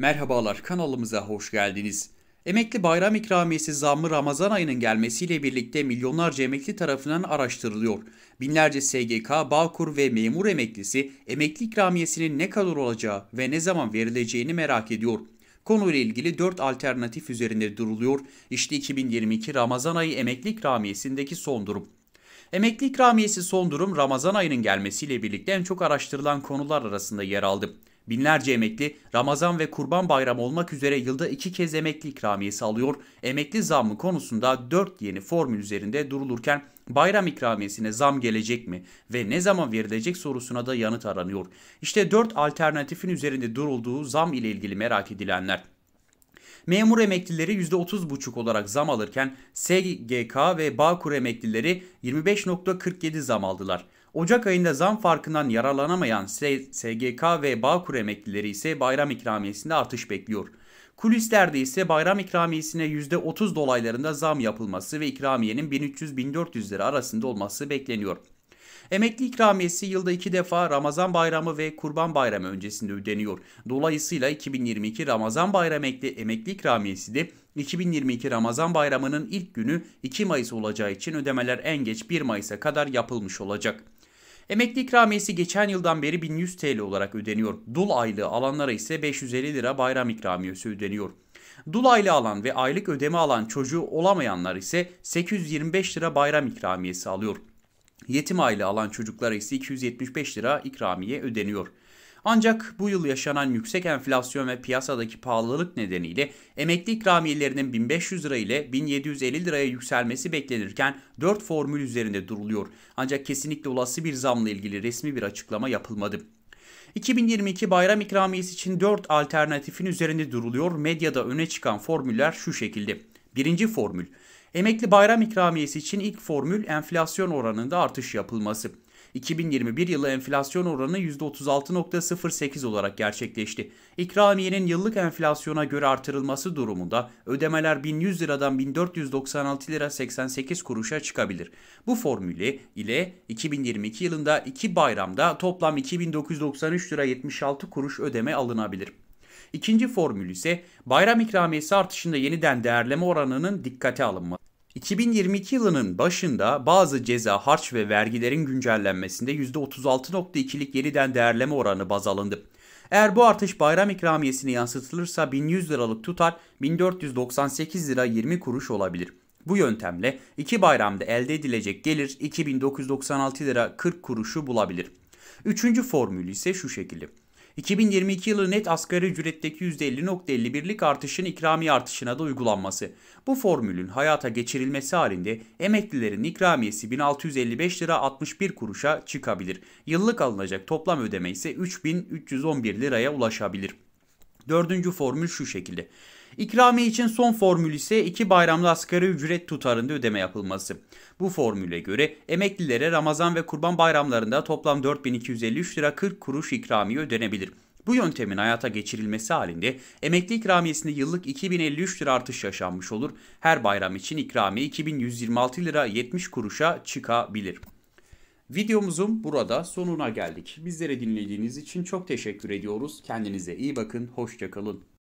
Merhabalar kanalımıza hoş geldiniz. Emekli bayram ikramiyesi zammı Ramazan ayının gelmesiyle birlikte milyonlarca emekli tarafından araştırılıyor. Binlerce SGK, Bağkur ve memur emeklisi emekli ikramiyesinin ne kadar olacağı ve ne zaman verileceğini merak ediyor. Konuyla ilgili 4 alternatif üzerinde duruluyor. İşte 2022 Ramazan ayı emekli ikramiyesindeki son durum. Emekli ikramiyesi son durum Ramazan ayının gelmesiyle birlikte en çok araştırılan konular arasında yer aldı. Binlerce emekli Ramazan ve Kurban Bayramı olmak üzere yılda iki kez emekli ikramiyesi alıyor. Emekli zammı konusunda dört yeni formül üzerinde durulurken bayram ikramiyesine zam gelecek mi ve ne zaman verilecek sorusuna da yanıt aranıyor. İşte dört alternatifin üzerinde durulduğu zam ile ilgili merak edilenler. Memur emeklileri %30,5 olarak zam alırken SGK ve Bağkur emeklileri 25.47 zam aldılar. Ocak ayında zam farkından yararlanamayan SGK ve Bağkur emeklileri ise bayram ikramiyesinde artış bekliyor. Kulislerde ise bayram ikramiyesine %30 dolaylarında zam yapılması ve ikramiyenin 1300-1400 lira arasında olması bekleniyor. Emekli ikramiyesi yılda iki defa Ramazan Bayramı ve Kurban Bayramı öncesinde ödeniyor. Dolayısıyla 2022 Ramazan Bayramı emekli, emekli ikramiyesi de 2022 Ramazan Bayramı'nın ilk günü 2 Mayıs olacağı için ödemeler en geç 1 Mayıs'a kadar yapılmış olacak. Emekli ikramiyesi geçen yıldan beri 1100 TL olarak ödeniyor. Dul aylığı alanlara ise 550 lira bayram ikramiyesi ödeniyor. Dul aylığı alan ve aylık ödeme alan çocuğu olamayanlar ise 825 lira bayram ikramiyesi alıyor. Yetim aylığı alan çocuklara ise 275 lira ikramiye ödeniyor. Ancak bu yıl yaşanan yüksek enflasyon ve piyasadaki pahalılık nedeniyle emekli ikramiyelerinin 1500 lira ile 1750 liraya yükselmesi beklenirken 4 formül üzerinde duruluyor. Ancak kesinlikle olası bir zamla ilgili resmi bir açıklama yapılmadı. 2022 bayram ikramiyesi için 4 alternatifin üzerinde duruluyor. Medyada öne çıkan formüller şu şekilde. Birinci formül. Emekli bayram ikramiyesi için ilk formül enflasyon oranında artış yapılması. 2021 yılı enflasyon oranı %36.08 olarak gerçekleşti. İkramiyenin yıllık enflasyona göre artırılması durumunda ödemeler 1100 liradan 1496 lira 88 kuruşa çıkabilir. Bu formülü ile 2022 yılında iki bayramda toplam 2993 lira 76 kuruş ödeme alınabilir. İkinci formül ise bayram ikramiyesi artışında yeniden değerleme oranının dikkate alınması. 2022 yılının başında bazı ceza, harç ve vergilerin güncellenmesinde %36.2'lik yeniden değerleme oranı baz alındı. Eğer bu artış bayram ikramiyesine yansıtılırsa 1100 liralık tutar 1498 lira 20 kuruş olabilir. Bu yöntemle iki bayramda elde edilecek gelir 2996 lira 40 kuruşu bulabilir. Üçüncü formül ise şu şekilde. 2022 yılı net asgari ücretteki %50.51'lik artışın ikramiye artışına da uygulanması. Bu formülün hayata geçirilmesi halinde emeklilerin ikramiyesi 1655 lira 61 kuruşa çıkabilir. Yıllık alınacak toplam ödeme ise 3311 liraya ulaşabilir. Dördüncü formül şu şekilde. İkramiye için son formül ise iki bayramlı asgari ücret tutarında ödeme yapılması. Bu formüle göre emeklilere Ramazan ve Kurban bayramlarında toplam 4253 lira 40 kuruş ikramiye ödenebilir. Bu yöntemin hayata geçirilmesi halinde emekli ikramiyesinde yıllık 2053 lira artış yaşanmış olur. Her bayram için ikramiye 2126 lira 70 kuruşa çıkabilir. Videomuzun burada sonuna geldik. Bizleri dinlediğiniz için çok teşekkür ediyoruz. Kendinize iyi bakın, hoşçakalın.